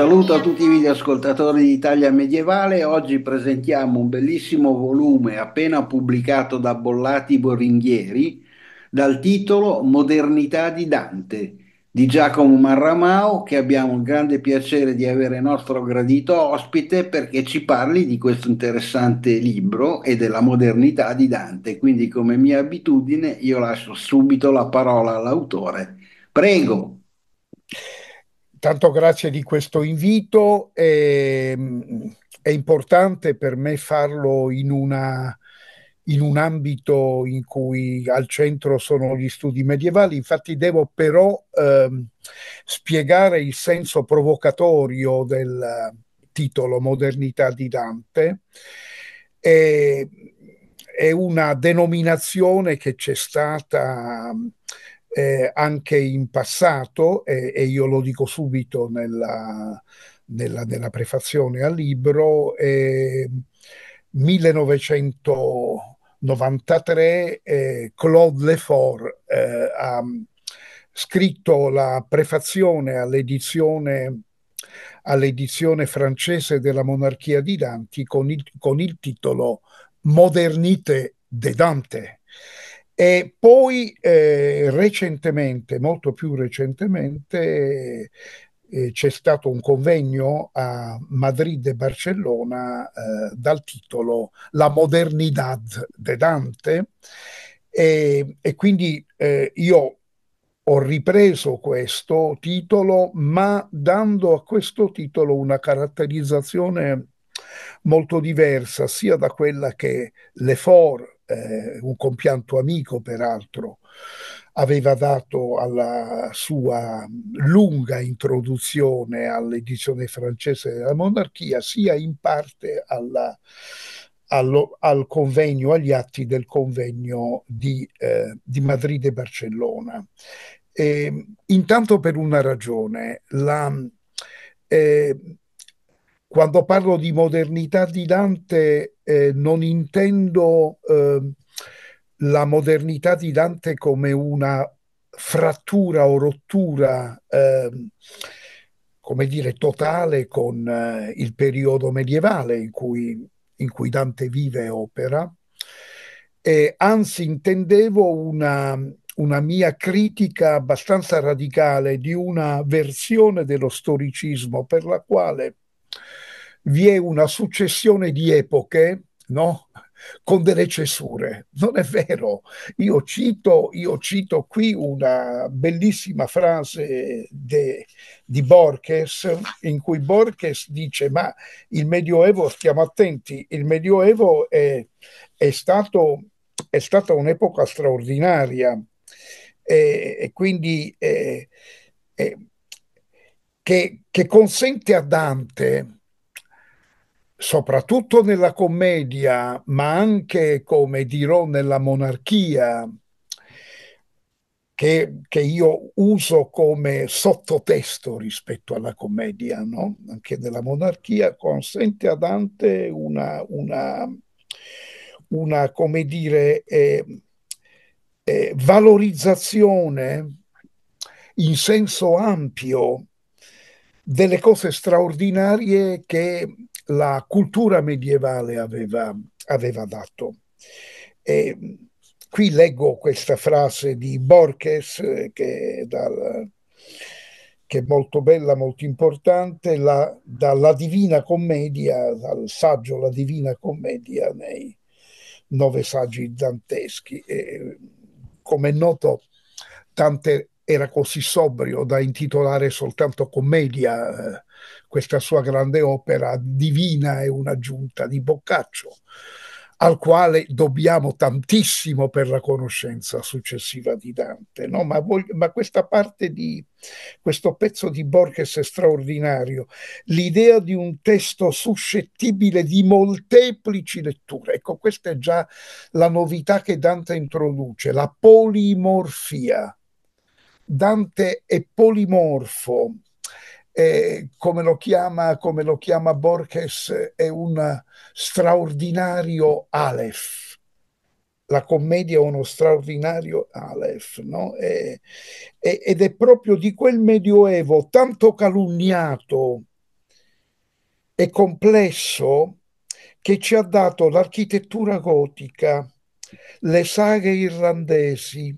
saluto a tutti i video ascoltatori di Italia Medievale. Oggi presentiamo un bellissimo volume appena pubblicato da Bollati Boringhieri dal titolo Modernità di Dante di Giacomo Marramao che abbiamo il grande piacere di avere nostro gradito ospite perché ci parli di questo interessante libro e della modernità di Dante. Quindi come mia abitudine io lascio subito la parola all'autore. Prego tanto grazie di questo invito. È, ehm, è importante per me farlo in, una, in un ambito in cui al centro sono gli studi medievali, infatti devo però ehm, spiegare il senso provocatorio del titolo Modernità di Dante. È, è una denominazione che c'è stata eh, anche in passato, eh, e io lo dico subito nella, nella, nella prefazione al libro, ehm, eh, 1993 Claude Lefort eh, ha scritto la prefazione all'edizione all'edizione francese della monarchia di Dante con il, con il titolo Modernite de Dante, e poi eh, recentemente, molto più recentemente, eh, c'è stato un convegno a Madrid e Barcellona eh, dal titolo La modernidad de Dante e, e quindi eh, io ho ripreso questo titolo ma dando a questo titolo una caratterizzazione molto diversa sia da quella che Lefort eh, un compianto amico peraltro, aveva dato alla sua lunga introduzione all'edizione francese della monarchia, sia in parte alla, allo, al convegno, agli atti del convegno di, eh, di Madrid e Barcellona. E, ehm, intanto per una ragione, la, eh, quando parlo di modernità di Dante eh, non intendo eh, la modernità di Dante come una frattura o rottura, eh, come dire, totale con eh, il periodo medievale in cui, in cui Dante vive e opera, e anzi intendevo una, una mia critica abbastanza radicale di una versione dello storicismo per la quale vi è una successione di epoche, no? Con delle cesure. Non è vero. Io cito, io cito qui una bellissima frase de, di Borges, in cui Borges dice: Ma il Medioevo, stiamo attenti, il Medioevo è, è, stato, è stata un'epoca straordinaria. E, e quindi. È, eh, eh, che, che consente a Dante, soprattutto nella commedia, ma anche, come dirò, nella monarchia, che, che, io uso come sottotesto rispetto alla commedia, no? anche nella monarchia, consente a Dante una, una, una come dire, eh, eh, valorizzazione in senso ampio delle cose straordinarie che la cultura medievale aveva, aveva dato. E qui leggo questa frase di Borges eh, che, dal, che è molto bella, molto importante, la, dalla Divina Commedia, dal saggio La Divina Commedia nei nove saggi danteschi. E, come è noto, tante era così sobrio da intitolare soltanto commedia eh, questa sua grande opera divina e un'aggiunta di Boccaccio, al quale dobbiamo tantissimo per la conoscenza successiva di Dante. No? Ma, voglio, ma questa parte di questo pezzo di Borges è straordinario, l'idea di un testo suscettibile di molteplici letture. Ecco, questa è già la novità che Dante introduce, la polimorfia Dante è polimorfo, eh, come, lo chiama, come lo chiama Borges, è un straordinario Aleph la commedia è uno straordinario Aleph, no? e, e, ed è proprio di quel medioevo tanto calunniato e complesso che ci ha dato l'architettura gotica, le saghe irlandesi,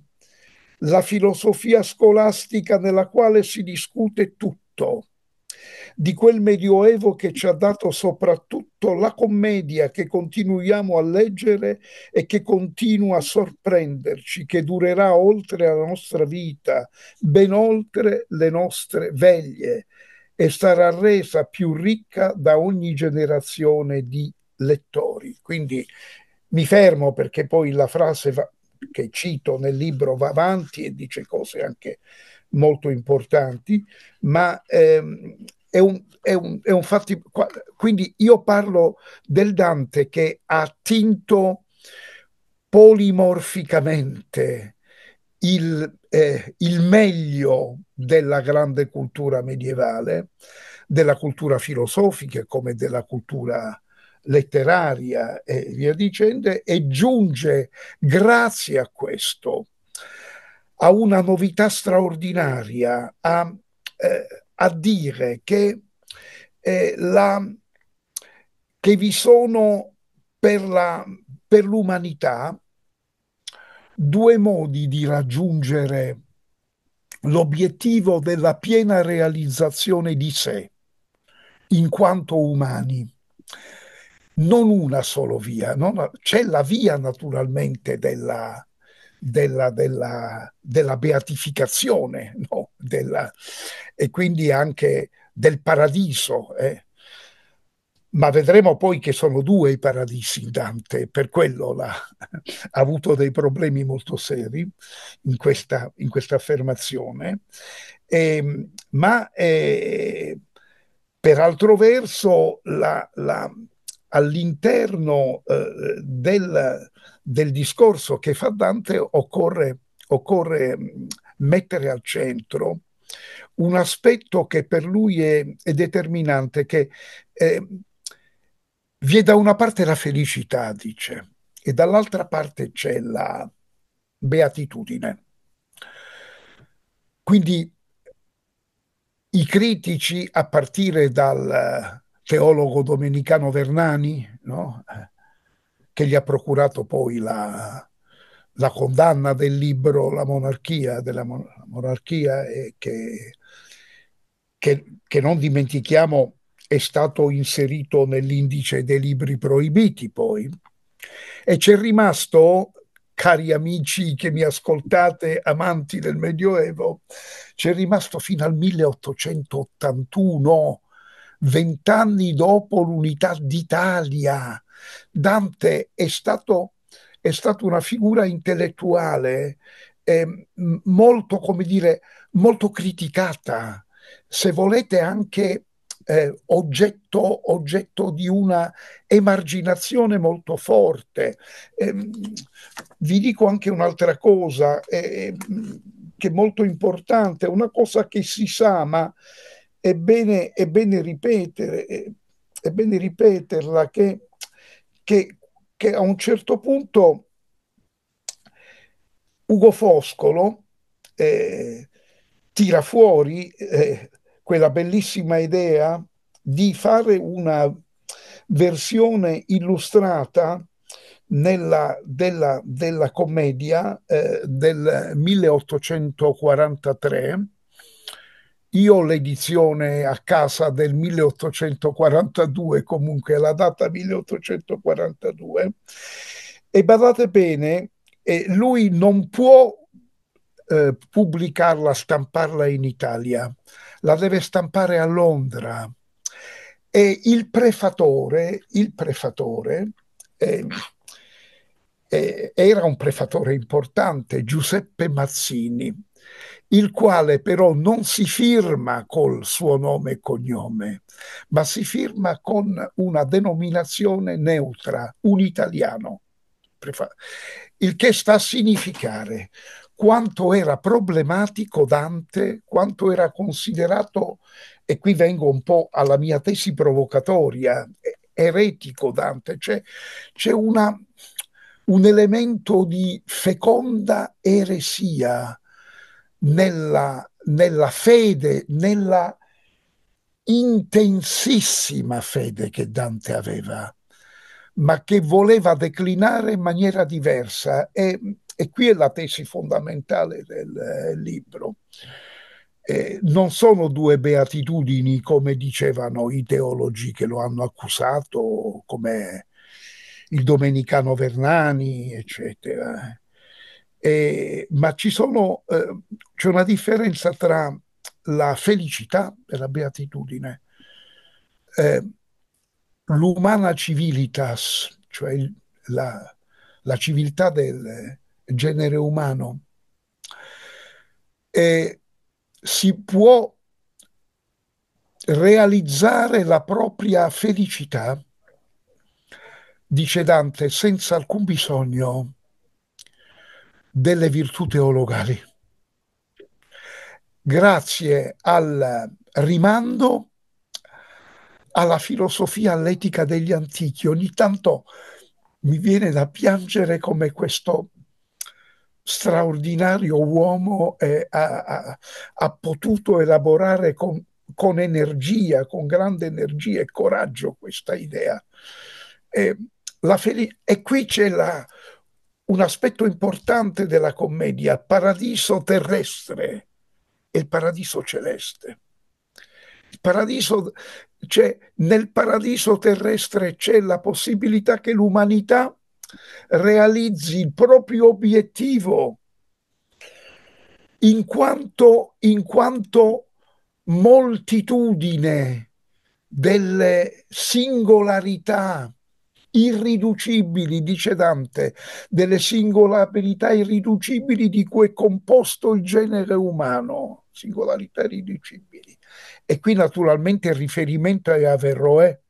la filosofia scolastica nella quale si discute tutto, di quel medioevo che ci ha dato soprattutto la commedia che continuiamo a leggere e che continua a sorprenderci, che durerà oltre la nostra vita, ben oltre le nostre veglie e sarà resa più ricca da ogni generazione di lettori. Quindi mi fermo perché poi la frase va, che cito nel libro, va avanti e dice cose anche molto importanti, ma ehm, è un, è un, è un fatti, quindi io parlo del Dante che ha tinto polimorficamente il, eh, il, meglio della grande cultura medievale, della cultura filosofica come della cultura letteraria e via dicendo, e giunge grazie a questo a una novità straordinaria, a, eh, a dire che, eh, la, che, vi sono per l'umanità due modi di raggiungere l'obiettivo della piena realizzazione di sé in quanto umani non una sola via, non, c'è la via naturalmente della, della, della, della beatificazione no? della, e quindi anche del paradiso. Eh? Ma vedremo poi che sono due i paradisi in Dante, per quello la, ha avuto dei problemi molto seri in questa, in questa affermazione. E, ehm, ma eh, per altro verso la, la all'interno eh, del, del, discorso che fa Dante occorre, occorre, mm, mettere al centro un aspetto che per lui è, è determinante, che eh, vi è da una parte la felicità, dice, e dall'altra parte c'è la beatitudine. Quindi i critici, a partire dal, teologo domenicano Vernani, no? che gli ha procurato poi la, la condanna del libro La monarchia, della monarchia e che, che, che non dimentichiamo è stato inserito nell'indice dei libri proibiti poi. E c'è rimasto, cari amici che mi ascoltate, amanti del Medioevo, c'è rimasto fino al 1881 vent'anni dopo l'unità d'Italia. Dante è stato, è stato una figura intellettuale eh, molto, come dire, molto criticata, se volete anche eh, oggetto, oggetto, di una emarginazione molto forte. Eh, vi dico anche un'altra cosa eh, eh che è molto importante, una cosa che si sa, ma è bene, è bene, ripetere, è, è bene ripeterla che, che, che, a un certo punto Ugo Foscolo eh, tira fuori eh, quella bellissima idea di fare una versione illustrata nella, della, della commedia eh, del 1843 io ho l'edizione a casa del 1842, comunque la data 1842, e badate bene, eh, lui non può eh, pubblicarla, stamparla in Italia, la deve stampare a Londra. E il prefatore, il prefatore eh, eh era un prefatore importante, Giuseppe Mazzini il quale però non si firma col suo nome e cognome, ma si firma con una denominazione neutra, un italiano, il che sta a significare quanto era problematico Dante, quanto era considerato, e qui vengo un po' alla mia tesi provocatoria, eh, eretico Dante, c'è, c'è una, un elemento di feconda eresia nella, nella fede, nella intensissima fede che Dante aveva, ma che voleva declinare in maniera diversa. E, e qui è la tesi fondamentale del eh, libro. Eh, non sono due beatitudini come dicevano i teologi che lo hanno accusato, come il domenicano Vernani, eccetera. Eh, ma ci sono, eh, c'è una differenza tra la felicità e la beatitudine. Eh, l'umana civilitas, cioè il, la, la, civiltà del genere umano, eh, si può realizzare la propria felicità, dice Dante, senza alcun bisogno delle virtù teologali. Grazie al rimando alla filosofia, all'etica degli antichi, ogni tanto mi viene da piangere come questo straordinario uomo eh, ha, ha, ha, potuto elaborare con, con, energia, con grande energia e coraggio questa idea. E, e qui c'è la, un aspetto importante della commedia, paradiso terrestre e il paradiso celeste. Il paradiso, cioè, nel paradiso terrestre c'è la possibilità che l'umanità realizzi il proprio obiettivo in quanto, in quanto moltitudine delle singolarità irriducibili, dice Dante, delle singolarità irriducibili di cui è composto il genere umano, singolarità irriducibili. E qui naturalmente il riferimento è a Verroe.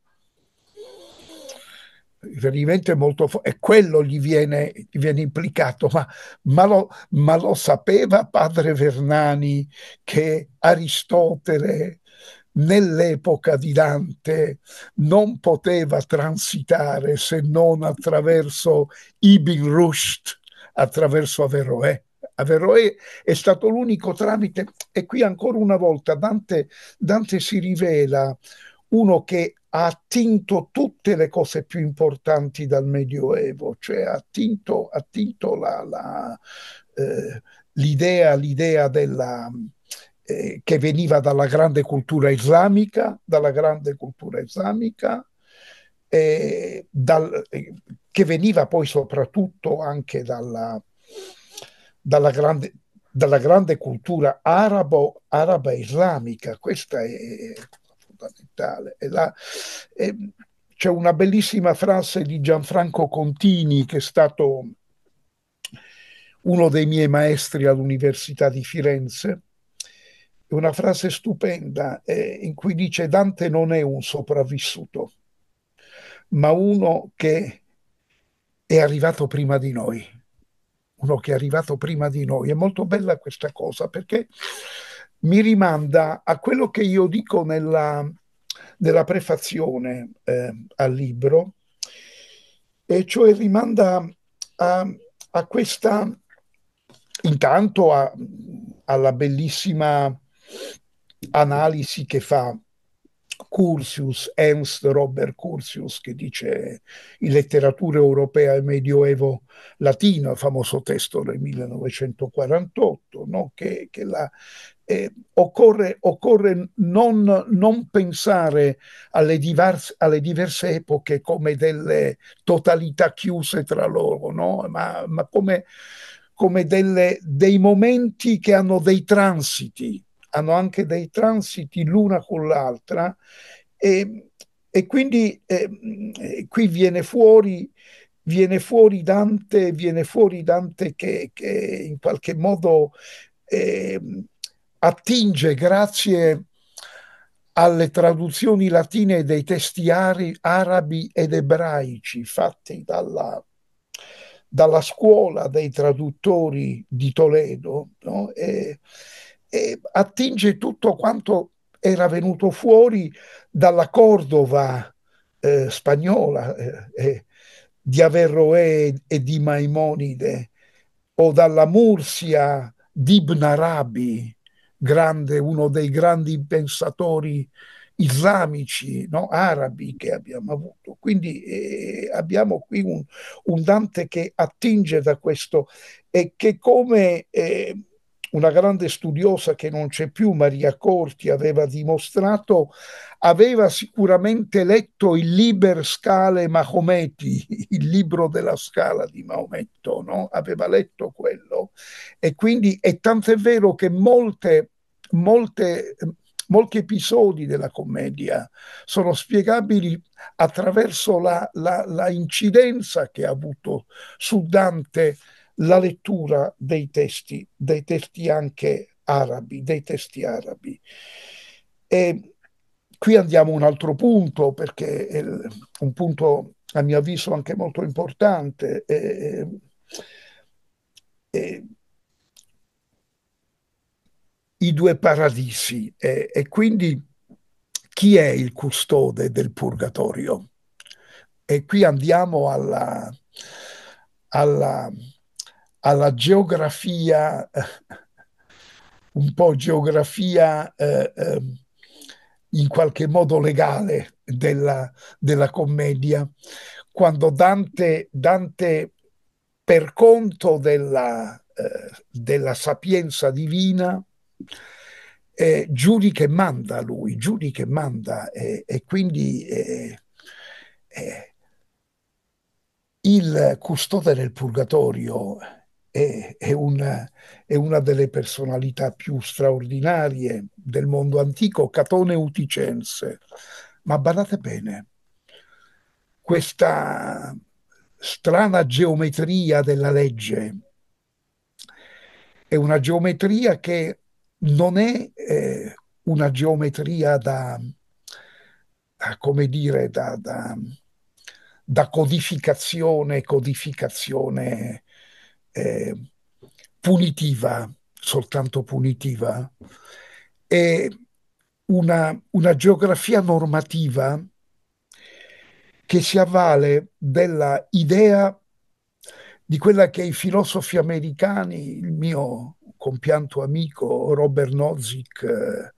Il riferimento è molto forte, e quello gli viene, gli viene implicato, ma, ma, lo, ma lo sapeva padre Vernani che Aristotele nell'epoca di Dante non poteva transitare se non attraverso Ibn Rushd, attraverso Averroè. Averroè è stato l'unico tramite, e qui ancora una volta Dante, Dante si rivela uno che ha attinto tutte le cose più importanti dal Medioevo, cioè ha attinto, attinto la, la, eh, l'idea, l'idea della, eh, che veniva dalla grande cultura islamica, dalla grande cultura islamica, eh, dal, che veniva poi soprattutto anche dalla, dalla grande dalla grande cultura arabo, araba islamica, questa è fondamentale. È la, è, eh, c'è una bellissima frase di Gianfranco Contini, che è stato uno dei miei maestri all'Università di Firenze, una frase stupenda eh, in cui dice Dante non è un sopravvissuto, ma uno che è arrivato prima di noi, uno che è arrivato prima di noi. È molto bella questa cosa perché mi rimanda a quello che io dico nella, nella prefazione eh, al libro, e cioè rimanda a, a questa, intanto a, alla bellissima analisi che fa Cursius, Ernst Robert Cursius, che dice in letteratura europea e medioevo latino, il famoso testo del 1948, no? che, che la, eh, occorre, occorre non, non, pensare alle diverse, alle diverse, epoche come delle totalità chiuse tra loro, no? ma, ma, come, come delle, dei momenti che hanno dei transiti hanno anche dei transiti l'una con l'altra e, e quindi eh, eh, qui viene fuori, viene fuori, Dante, viene fuori Dante che, che in qualche modo eh, attinge grazie alle traduzioni latine dei testi ari, arabi ed ebraici fatti dalla, dalla scuola dei traduttori di Toledo no? e, e attinge tutto quanto era venuto fuori dalla Cordova eh, spagnola eh, eh di Averroè e di Maimonide o dalla Mursia di Ibn Arabi, grande, uno dei grandi pensatori islamici, no? arabi che abbiamo avuto. Quindi eh, abbiamo qui un, un, Dante che attinge da questo e che come eh, una grande studiosa che non c'è più, Maria Corti, aveva dimostrato, aveva sicuramente letto il Liber Scale Mahometi, il libro della scala di Maometto, no? aveva letto quello. E quindi, è tant'è vero che molte, molte, molti episodi della commedia sono spiegabili attraverso la, la, la incidenza che ha avuto su Dante la lettura dei testi, dei testi anche arabi, dei testi arabi. E qui andiamo a un altro punto, perché è un punto a mio avviso anche molto importante. È, è, i due paradisi e, e, quindi chi è il custode del purgatorio? E qui andiamo alla, alla alla geografia, un po' geografia eh, eh, in qualche modo legale della, della commedia, quando Dante, Dante per conto della, eh, della sapienza divina, eh, giudica e manda lui, giudica e manda, eh, e quindi il custode del purgatorio è, è, una, è, una, delle personalità più straordinarie del mondo antico, Catone Uticense. Ma badate bene, questa strana geometria della legge è una geometria che non è eh, una geometria da, da, come dire, da, da, da codificazione, codificazione eh, punitiva, soltanto punitiva, è una, una geografia normativa che si avvale della idea di quella che i filosofi americani, il mio compianto amico Robert Nozick, eh,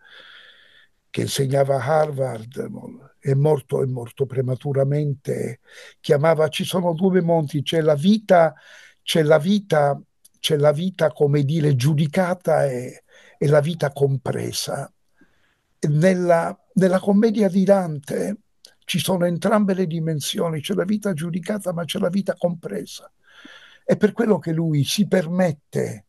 che insegnava a Harvard, è morto, è morto prematuramente, chiamava, ci sono due mondi, c'è la vita c'è la vita, c'è la vita come dire, giudicata e, e la vita compresa. Nella, nella commedia di Dante ci sono entrambe le dimensioni, c'è la vita giudicata ma c'è la vita compresa. È per quello che lui si permette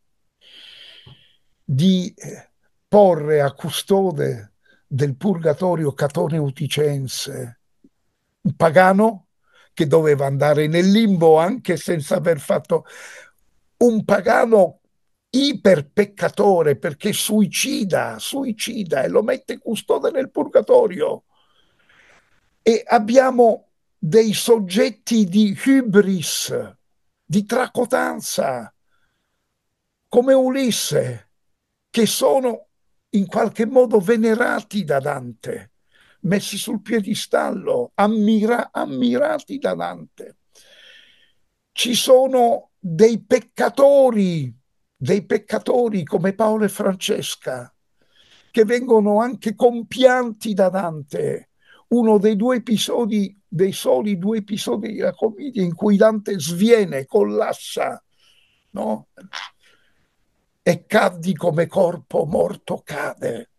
di eh, porre a custode del purgatorio Catone Uticense un pagano che doveva andare nel limbo anche senza aver fatto un pagano iperpeccatore perché suicida, suicida e lo mette custode nel purgatorio. E abbiamo dei soggetti di hubris, di tracotanza, come Ulisse, che sono in qualche modo venerati da Dante messi sul piedistallo, ammira, ammirati da Dante. Ci sono dei peccatori, dei peccatori come Paolo e Francesca, che vengono anche compianti da Dante. Uno dei due episodi, dei soli due episodi della commedia in cui Dante sviene, collassa, no? E caddi come corpo morto cade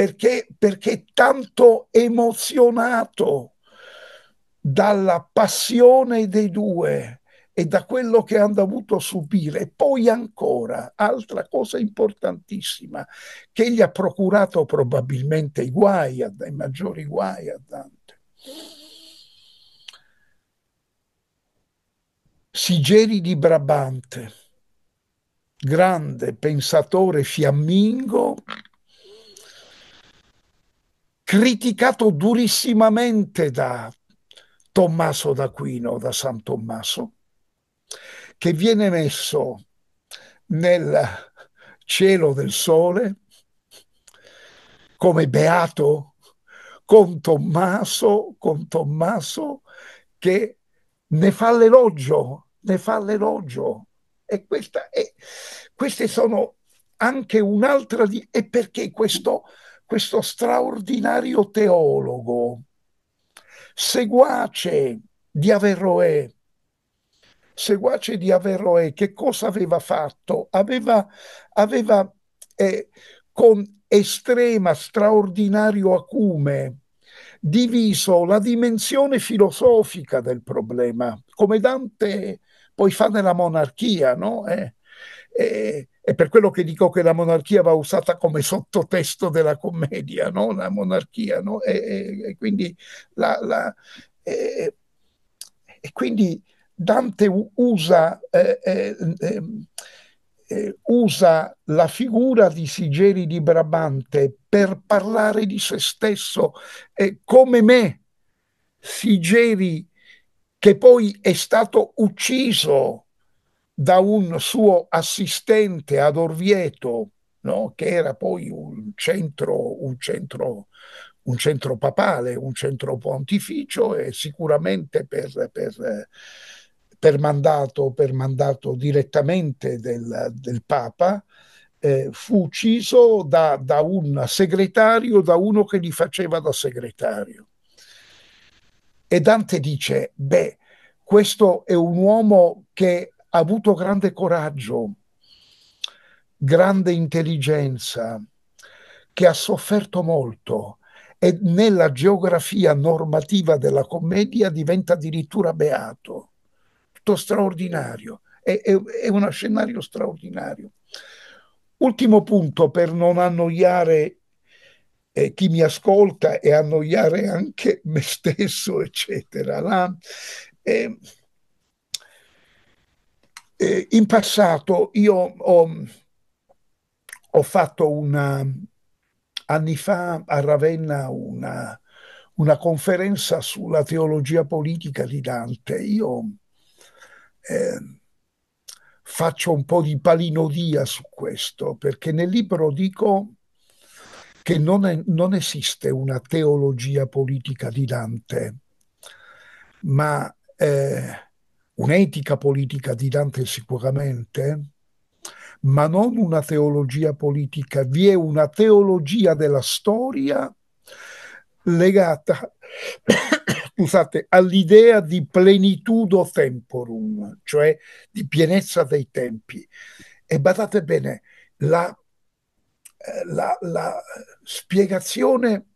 perché, perché tanto emozionato dalla passione dei due e da quello che hanno dovuto subire. E poi ancora, altra cosa importantissima, che gli ha procurato probabilmente i guai, i maggiori guai a Dante. Sigeri di Brabante, grande pensatore fiammingo, criticato durissimamente da Tommaso d'Aquino, da San Tommaso, che viene messo nel cielo del sole come beato con Tommaso, con Tommaso che ne fa l'elogio, ne fa l'elogio. E questa è, queste sono anche un'altra di... E perché questo questo straordinario teologo, seguace di Averroè, seguace di Averroè, che cosa aveva fatto? Aveva, aveva eh, con estrema, straordinario acume, diviso la dimensione filosofica del problema, come Dante poi fa nella monarchia, no? Eh, eh, è per quello che dico che la monarchia va usata come sottotesto della commedia, no? la monarchia, no? e, e, e, quindi, la, la, e, quindi Dante usa, eh, eh, eh, eh, usa la figura di Sigeri di Brabante per parlare di se stesso, come me, Sigeri che poi è stato ucciso da un suo assistente ad Orvieto, no? che era poi un centro, un centro un centro papale, un centro pontificio e sicuramente per, per, per, mandato, per mandato, direttamente del, del Papa, eh, fu ucciso da, da, un segretario, da uno che gli faceva da segretario. E Dante dice, beh, questo è un uomo che ha avuto grande coraggio, grande intelligenza, che ha sofferto molto e nella geografia normativa della commedia diventa addirittura beato. Tutto straordinario, è, è, è uno scenario straordinario. Ultimo punto per non annoiare eh, chi mi ascolta e annoiare anche me stesso, eccetera. La, eh, eh, in passato io ho, ho fatto una, anni fa a Ravenna una, una conferenza sulla teologia politica di Dante. Io eh, faccio un po' di palinodia su questo, perché nel libro dico che non, è, non esiste una teologia politica di Dante, ma eh, un'etica politica di Dante sicuramente, ma non una teologia politica, vi è una teologia della storia legata scusate, all'idea di plenitudo temporum, cioè di pienezza dei tempi. E badate bene, la, eh, la, la spiegazione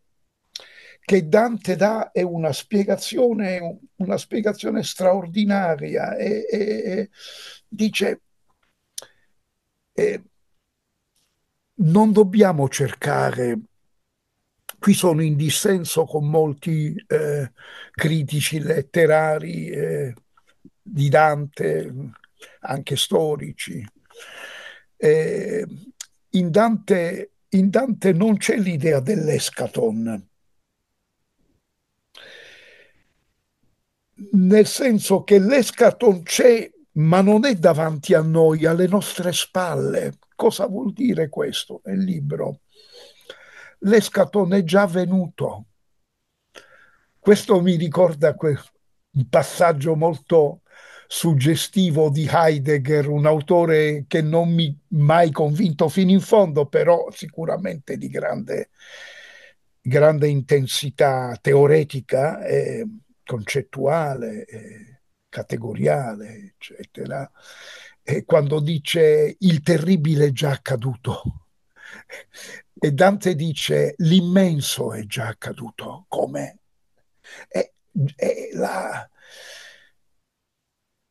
che Dante dà è una spiegazione, una spiegazione straordinaria. E, e, e dice, e, eh, non dobbiamo cercare, qui sono in dissenso con molti eh, critici letterari eh, di Dante, anche storici. Eh, in, Dante, in Dante non c'è l'idea dell'escaton nel senso che l'escaton c'è, ma non è davanti a noi, alle nostre spalle. Cosa vuol dire questo nel libro? L'escaton è già venuto. Questo mi ricorda un passaggio molto suggestivo di Heidegger, un autore che non mi mai convinto fino in fondo, però sicuramente di grande, grande intensità teoretica. Eh, concettuale, eh, categoriale, eccetera, e quando dice il terribile è già accaduto. E Dante dice l'immenso è già accaduto. Come? È, è la...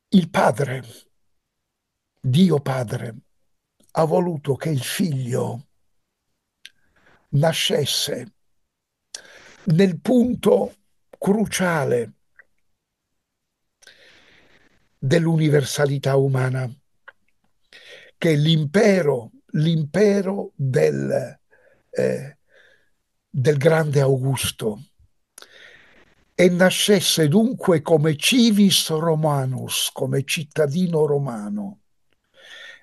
Il padre, Dio padre, ha voluto che il figlio nascesse nel punto cruciale dell'universalità umana, che è l'impero, l'impero del, eh, del grande Augusto e nascesse dunque come civis romanus, come cittadino romano.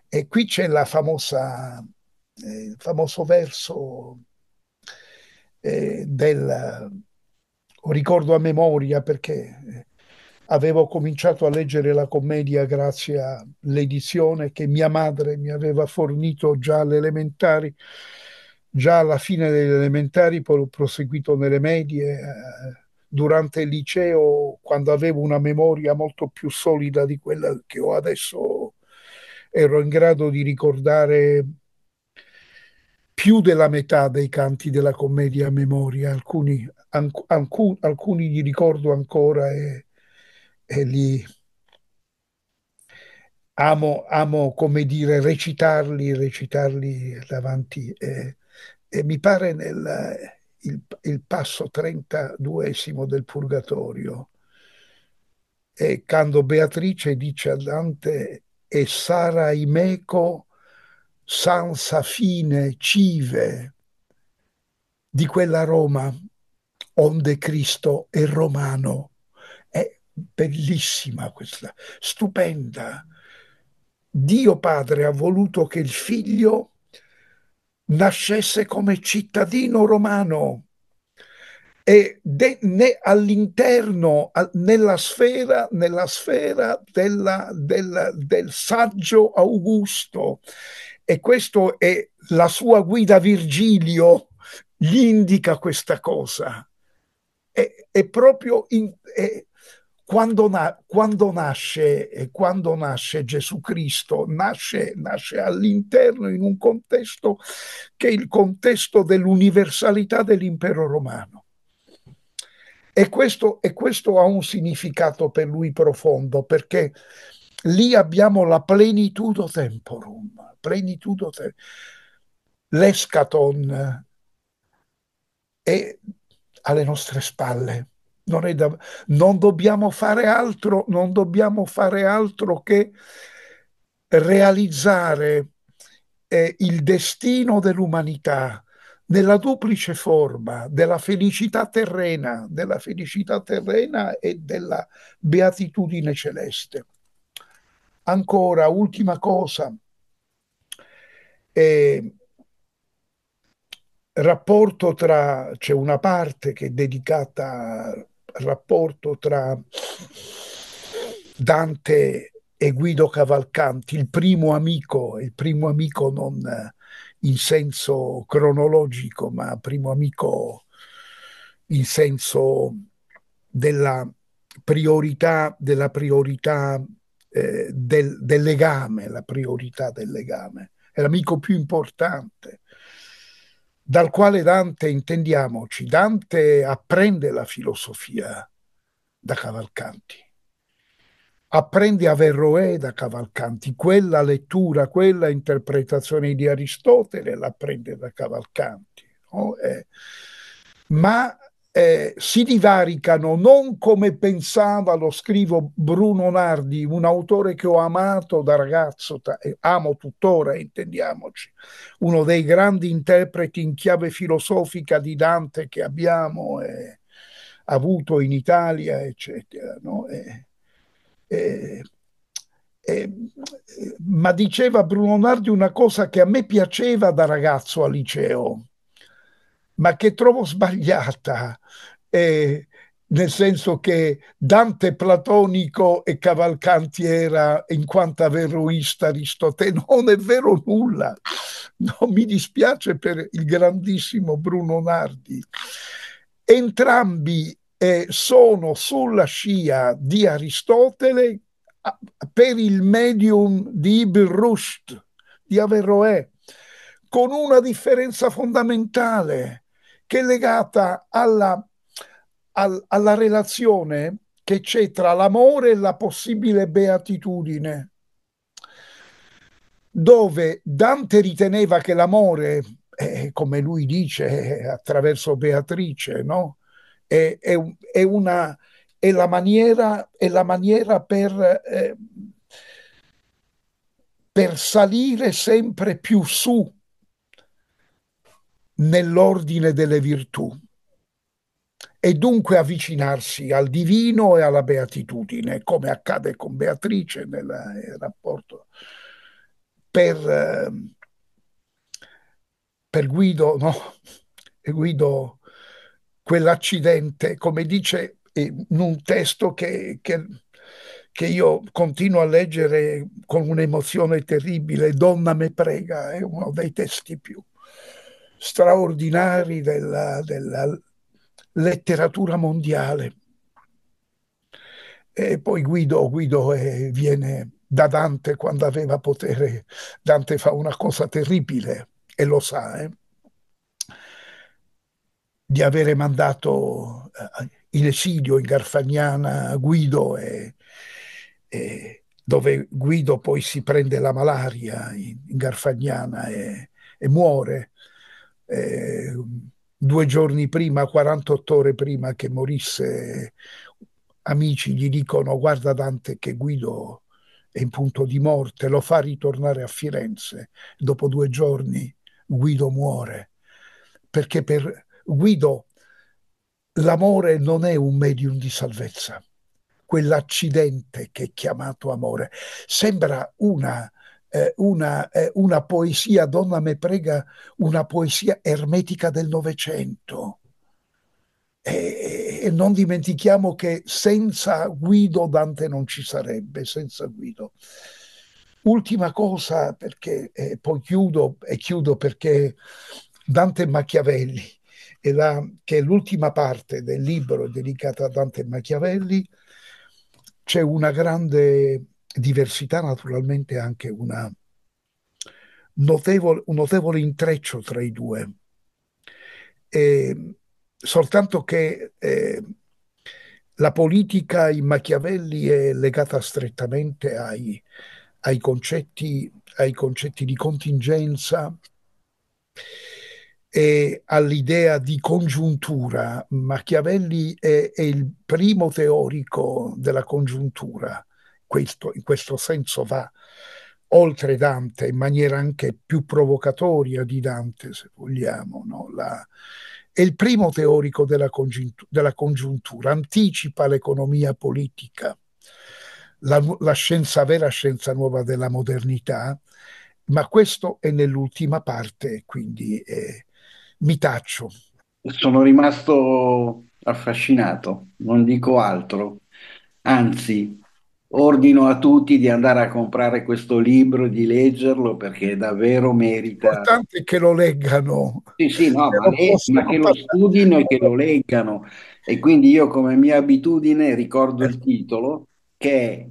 E qui c'è la famosa, eh, il famoso verso eh, del ricordo a memoria perché eh, avevo cominciato a leggere la commedia grazie all'edizione che mia madre mi aveva fornito già alle elementari, già alla fine delle elementari, poi ho proseguito nelle medie, eh, durante il liceo, quando avevo una memoria molto più solida di quella che ho adesso, ero in grado di ricordare più della metà dei canti della commedia a memoria, alcuni, anc- alcuni li ricordo ancora e, e li amo, amo, come dire, recitarli, recitarli davanti. E, e mi pare nel il, il passo 32 del Purgatorio. E quando Beatrice dice a Dante e Sara Imeco senza fine cive di quella Roma, onde Cristo è romano. È bellissima questa, stupenda. Dio Padre ha voluto che il figlio nascesse come cittadino romano e de, né all'interno, nella sfera, nella sfera della, della, del saggio Augusto e questo è la sua guida Virgilio, gli indica questa cosa. È, è proprio in, è, quando, na, quando, nasce, eh, quando, nasce, Gesù Cristo, nasce, nasce all'interno in un contesto che è il contesto dell'universalità dell'impero romano. E questo, e questo ha un significato per lui profondo, perché lì abbiamo la plenitudo temporum, plenitudo te- l'escaton eh, è alle nostre spalle. Non, da, non, dobbiamo fare altro, non dobbiamo fare altro che realizzare eh, il destino dell'umanità nella duplice forma della felicità terrena, della felicità terrena e della beatitudine celeste. Ancora, ultima cosa, eh, rapporto tra, c'è una parte che è dedicata al rapporto tra Dante e Guido Cavalcanti, il primo amico, il primo amico non eh, in senso cronologico, ma primo amico in senso della priorità, della priorità eh, del, del, legame, la priorità del legame. È l'amico più importante, dal quale Dante, intendiamoci, Dante apprende la filosofia da Cavalcanti. Apprende Averroè da Cavalcanti, quella lettura, quella interpretazione di Aristotele l'apprende da Cavalcanti. No? Eh, ma eh, si divaricano non come pensava lo scrivo Bruno Nardi, un autore che ho amato da ragazzo, eh, amo tuttora, intendiamoci, uno dei grandi interpreti in chiave filosofica di Dante che abbiamo eh, avuto in Italia, eccetera. No? Eh, eh, eh ma diceva Bruno Nardi una cosa che a me piaceva da ragazzo al liceo ma che trovo sbagliata, eh, nel senso che Dante platonico e Cavalcanti era in quanto veroista Aristotele, non è vero nulla, non mi dispiace per il grandissimo Bruno Nardi. Entrambi eh, sono sulla scia di Aristotele per il medium di Ibn Rushd, di Averroè, con una differenza fondamentale che è legata alla, al, alla relazione che c'è tra l'amore e la possibile beatitudine, dove Dante riteneva che l'amore, eh, come lui dice eh, attraverso Beatrice, no? è, è, è, una, è, la, maniera, è la maniera per... Eh, per salire sempre più su nell'ordine delle virtù e dunque avvicinarsi al divino e alla beatitudine, come accade con Beatrice nel, eh, rapporto per, ehm, per Guido, no? Guido quell'accidente, come dice in un testo che, che, che, io continuo a leggere con un'emozione terribile, Donna me prega, è uno dei testi più straordinari della, della letteratura mondiale. E poi Guido, Guido è, eh, viene da Dante quando aveva potere. Dante fa una cosa terribile e lo sa, eh? di avere mandato eh, in esilio in Garfagnana Guido e, e dove Guido poi si prende la malaria in, in Garfagnana e, e muore eh, due giorni prima, 48 ore prima che morisse, amici gli dicono guarda Dante che Guido è in punto di morte, lo fa ritornare a Firenze, dopo due giorni Guido muore, perché per Guido l'amore non è un medium di salvezza, quell'accidente che è chiamato amore sembra una eh, una, eh, una, poesia, Donna me prega, una poesia ermetica del Novecento. E, e non dimentichiamo che senza Guido Dante non ci sarebbe, senza Guido. Ultima cosa, perché eh, poi chiudo e chiudo perché Dante Machiavelli, la, che è l'ultima parte del libro dedicata a Dante Machiavelli, c'è una grande diversità naturalmente anche una notevole, un notevole intreccio tra i due. E, ehm, soltanto che eh, la politica in Machiavelli è legata strettamente ai, ai, concetti, ai concetti, di contingenza e all'idea di congiuntura. Machiavelli è, è il primo teorico della congiuntura questo, in questo senso va oltre Dante in maniera anche più provocatoria di Dante, se vogliamo. No? La, è il primo teorico della, congiuntura, della congiuntura anticipa l'economia politica, la, la scienza vera, scienza nuova della modernità, ma questo è nell'ultima parte, quindi eh, mi taccio. Sono rimasto affascinato, non dico altro. Anzi, ordino a tutti di andare a comprare questo libro, di leggerlo perché davvero merita. L'importante è che lo leggano. Sì, sì, no, ma, le, ma che lo studino e che lo leggano. E quindi io come mia abitudine ricordo il titolo che è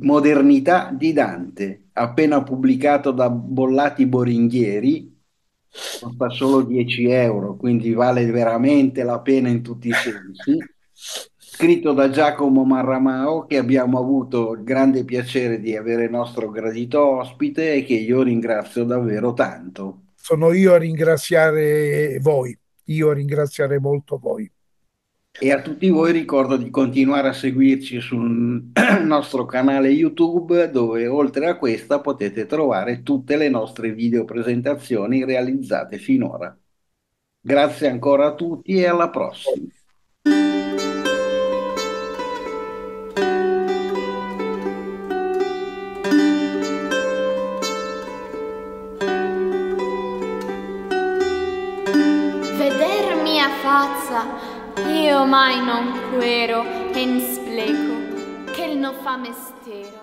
Modernità di Dante, appena pubblicato da Bollati Boringhieri, costa solo 10 euro, quindi vale veramente la pena in tutti i sensi. scritto da Giacomo Marramao che abbiamo avuto il grande piacere di avere nostro gradito ospite e che io ringrazio davvero tanto. Sono io a ringraziare voi, io a ringraziare molto voi. E a tutti voi ricordo di continuare a seguirci sul nostro canale YouTube dove oltre a questa potete trovare tutte le nostre video presentazioni realizzate finora. Grazie ancora a tutti e alla prossima. Io mai non quero en spleco, che il no fa mestiero.